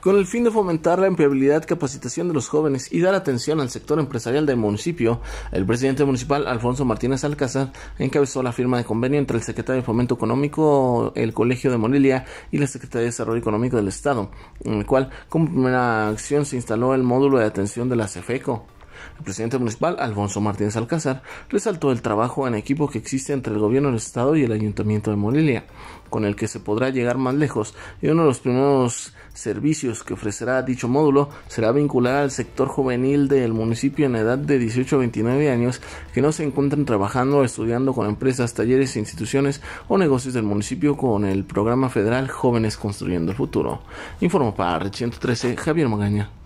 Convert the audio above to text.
Con el fin de fomentar la empleabilidad, capacitación de los jóvenes y dar atención al sector empresarial del municipio, el presidente municipal Alfonso Martínez Alcázar encabezó la firma de convenio entre el secretario de Fomento Económico, el Colegio de Morelia y la Secretaría de Desarrollo Económico del Estado, en el cual como primera acción se instaló el módulo de atención de la CEFECO. El presidente municipal, Alfonso Martínez Alcázar, resaltó el trabajo en equipo que existe entre el gobierno del estado y el ayuntamiento de Morelia, con el que se podrá llegar más lejos y uno de los primeros servicios que ofrecerá dicho módulo será vincular al sector juvenil del municipio en edad de 18 a 29 años que no se encuentran trabajando o estudiando con empresas, talleres, e instituciones o negocios del municipio con el programa federal Jóvenes Construyendo el Futuro. Informo para 113 Javier Magaña.